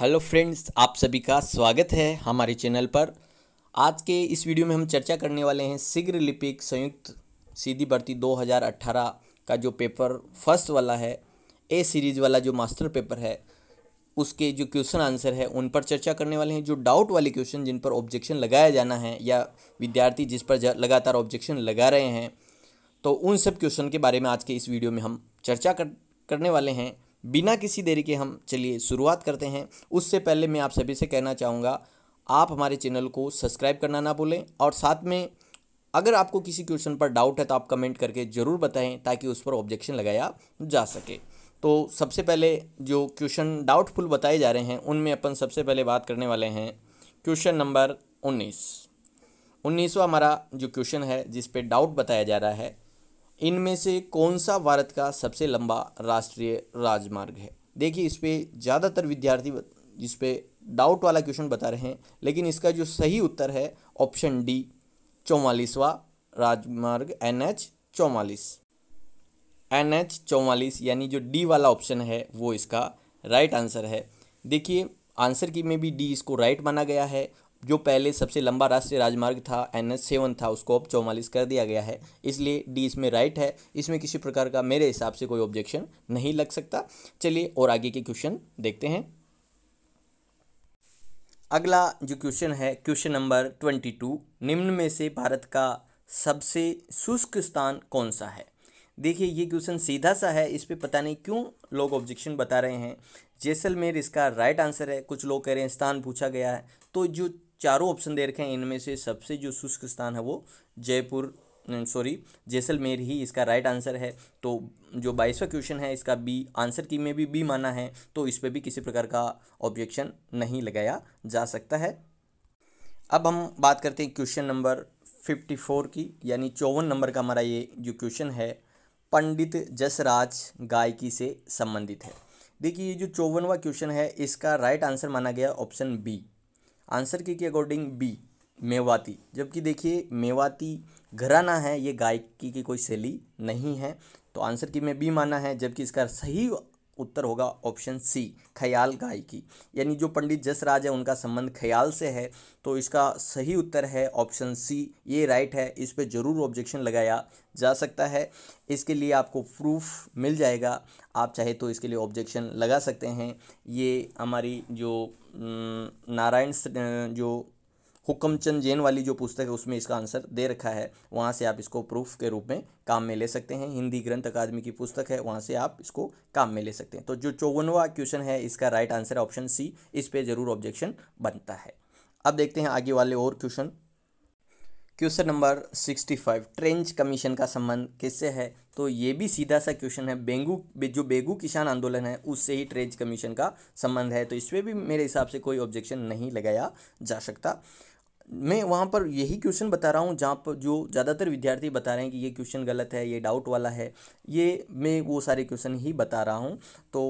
hello friends आप सभी का स्वागत है हमारे चैनल पर आज के इस वीडियो में हम चर्चा करने वाले हैं शीघ्र लिपिक संयुक्त सीधी भर्ती 2018 का जो पेपर फर्स्ट वाला है ए सीरीज़ वाला जो मास्टर पेपर है उसके जो क्वेश्चन आंसर है उन पर चर्चा करने वाले हैं जो डाउट वाले क्वेश्चन जिन पर ऑब्जेक्शन लगाया जाना है या विद्यार्थी जिस पर लगातार ऑब्जेक्शन लगा रहे हैं तो उन सब क्वेश्चन के बारे में आज के इस वीडियो में हम चर्चा कर, करने वाले हैं बिना किसी देरी के हम चलिए शुरुआत करते हैं उससे पहले मैं आप सभी से कहना चाहूँगा आप हमारे चैनल को सब्सक्राइब करना ना भूलें और साथ में अगर आपको किसी क्वेश्चन पर डाउट है तो आप कमेंट करके ज़रूर बताएं ताकि उस पर ऑब्जेक्शन लगाया जा सके तो सबसे पहले जो क्वेश्चन डाउटफुल बताए जा रहे हैं उनमें अपन सबसे पहले बात करने वाले हैं क्वेश्चन नंबर उन्नीस उन्नीसवा हमारा जो क्वेश्चन है जिस पे डाउट बताया जा रहा है इनमें से कौन सा भारत का सबसे लंबा राष्ट्रीय राजमार्ग है देखिए इस पर ज़्यादातर विद्यार्थी जिस पे डाउट वाला क्वेश्चन बता रहे हैं लेकिन इसका जो सही उत्तर है ऑप्शन डी चौवालीसवा राजमार्ग एन एच चौवालीस एन एच चौवालीस यानी जो डी वाला ऑप्शन है वो इसका राइट आंसर है देखिए आंसर की में भी डी इसको राइट माना गया है जो पहले सबसे लंबा राष्ट्रीय राजमार्ग था एन एस सेवन था उसको अब चौवालीस कर दिया गया है इसलिए डी इसमें राइट है इसमें किसी प्रकार का मेरे हिसाब से कोई ऑब्जेक्शन नहीं लग सकता चलिए और आगे के क्वेश्चन देखते हैं अगला जो क्वेश्चन है क्वेश्चन नंबर ट्वेंटी टू निम्न में से भारत का सबसे शुष्क स्थान कौन सा है देखिए ये क्वेश्चन सीधा सा है इस पर पता नहीं क्यों लोग ऑब्जेक्शन बता रहे हैं जैसलमेर इसका राइट आंसर है कुछ लोग कह रहे हैं स्थान पूछा गया है तो जो चारों ऑप्शन दे रखे हैं इनमें से सबसे जो शुष्क स्थान है वो जयपुर सॉरी जैसलमेर ही इसका राइट आंसर है तो जो बाईसवा क्वेश्चन है इसका बी आंसर की में भी बी माना है तो इस पर भी किसी प्रकार का ऑब्जेक्शन नहीं लगाया जा सकता है अब हम बात करते हैं क्वेश्चन नंबर फिफ्टी फोर की यानी चौवन नंबर का हमारा ये जो क्वेश्चन है पंडित जसराज गायकी से संबंधित है देखिए ये जो चौवनवा क्वेश्चन है इसका राइट आंसर माना गया ऑप्शन बी आंसर के के अकॉर्डिंग बी मेवाती जबकि देखिए मेवाती घराना है ये गायकी की कोई शैली नहीं है तो आंसर की में बी माना है जबकि इसका सही उत्तर होगा ऑप्शन सी ख्याल गायकी यानी जो पंडित जसराज है उनका संबंध ख्याल से है तो इसका सही उत्तर है ऑप्शन सी ये राइट है इस पर ज़रूर ऑब्जेक्शन लगाया जा सकता है इसके लिए आपको प्रूफ मिल जाएगा आप चाहे तो इसके लिए ऑब्जेक्शन लगा सकते हैं ये हमारी जो नारायण जो हुक्मचंद जैन वाली जो पुस्तक है उसमें इसका आंसर दे रखा है वहाँ से आप इसको प्रूफ के रूप में काम में ले सकते हैं हिंदी ग्रंथ अकादमी की पुस्तक है वहाँ से आप इसको काम में ले सकते हैं तो जो चौवनवा क्वेश्चन है इसका राइट आंसर ऑप्शन सी इस पर ज़रूर ऑब्जेक्शन बनता है अब देखते हैं आगे वाले और question question number sixty five trench commission का संबंध किससे है तो ये भी सीधा सा क्वेश्चन है बेंगू जो बेगू किसान आंदोलन है उससे ही ट्रेंच कमीशन का संबंध है तो इसमें भी मेरे हिसाब से कोई ऑब्जेक्शन नहीं लगाया जा सकता मैं वहाँ पर यही क्वेश्चन बता रहा हूँ जहाँ पर जो ज़्यादातर विद्यार्थी बता रहे हैं कि ये क्वेश्चन गलत है ये डाउट वाला है ये मैं वो सारे क्वेश्चन ही बता रहा हूँ तो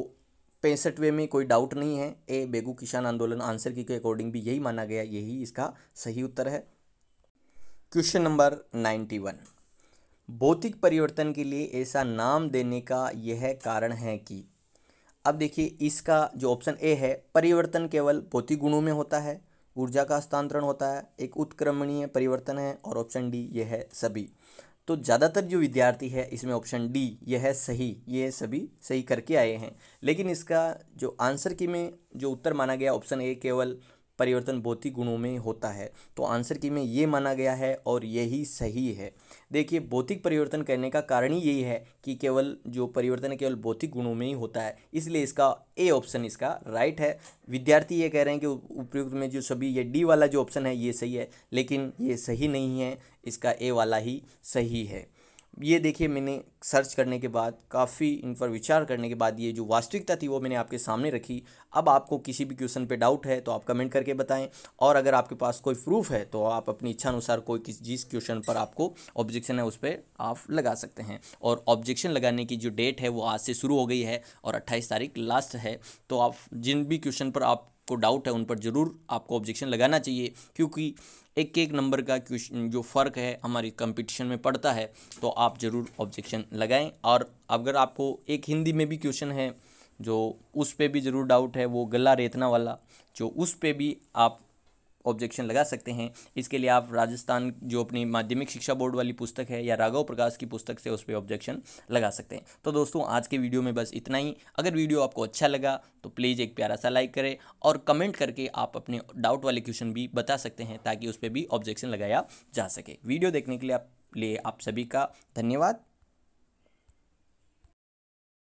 पैंसठवें में कोई डाउट नहीं है ए बेगू किसान आंदोलन आंसर की के अकॉर्डिंग भी यही माना गया यही इसका सही उत्तर है क्वेश्चन नंबर नाइन्टी वन भौतिक परिवर्तन के लिए ऐसा नाम देने का यह कारण है कि अब देखिए इसका जो ऑप्शन ए है परिवर्तन केवल भौतिक गुणों में होता है ऊर्जा का हस्तांतरण होता है एक उत्क्रमणीय परिवर्तन है और ऑप्शन डी ये है सभी तो ज़्यादातर जो विद्यार्थी है इसमें ऑप्शन डी यह है सही ये सभी सही करके आए हैं लेकिन इसका जो आंसर की में जो उत्तर माना गया ऑप्शन ए केवल परिवर्तन भौतिक गुणों में होता है तो आंसर की में ये माना गया है और यही सही है देखिए भौतिक परिवर्तन करने का कारण ही यही है कि केवल जो परिवर्तन केवल भौतिक गुणों में ही होता है इसलिए इसका ए ऑप्शन इसका राइट है विद्यार्थी ये कह रहे हैं कि उपयुक्त में जो सभी ये डी वाला जो ऑप्शन है ये सही है लेकिन ये सही नहीं है इसका ए वाला ही सही है ये देखिए मैंने सर्च करने के बाद काफ़ी इन पर विचार करने के बाद ये जो वास्तविकता थी वो मैंने आपके सामने रखी अब आपको किसी भी क्वेश्चन पे डाउट है तो आप कमेंट करके बताएं और अगर आपके पास कोई प्रूफ है तो आप अपनी इच्छा अनुसार कोई किस जिस क्वेश्चन पर आपको ऑब्जेक्शन है उस पर आप लगा सकते हैं और ऑब्जेक्शन लगाने की जो डेट है वो आज से शुरू हो गई है और अट्ठाईस तारीख लास्ट है तो आप जिन भी क्वेश्चन पर आप आपको डाउट है उन पर ज़रूर आपको ऑब्जेक्शन लगाना चाहिए क्योंकि एक एक नंबर का क्वेश्चन जो फ़र्क है हमारी कंपटीशन में पड़ता है तो आप ज़रूर ऑब्जेक्शन लगाएं और अगर आपको एक हिंदी में भी क्वेश्चन है जो उस पर भी ज़रूर डाउट है वो गला रेतना वाला जो उस पर भी आप ऑब्जेक्शन लगा सकते हैं इसके लिए आप राजस्थान जो अपनी माध्यमिक शिक्षा बोर्ड वाली पुस्तक है या राघव प्रकाश की पुस्तक से उस पर ऑब्जेक्शन लगा सकते हैं तो दोस्तों आज के वीडियो में बस इतना ही अगर वीडियो आपको अच्छा लगा तो प्लीज़ एक प्यारा सा लाइक करें और कमेंट करके आप अपने डाउट वाले क्वेश्चन भी बता सकते हैं ताकि उस पर भी ऑब्जेक्शन लगाया जा सके वीडियो देखने के लिए आप लिए आप सभी का धन्यवाद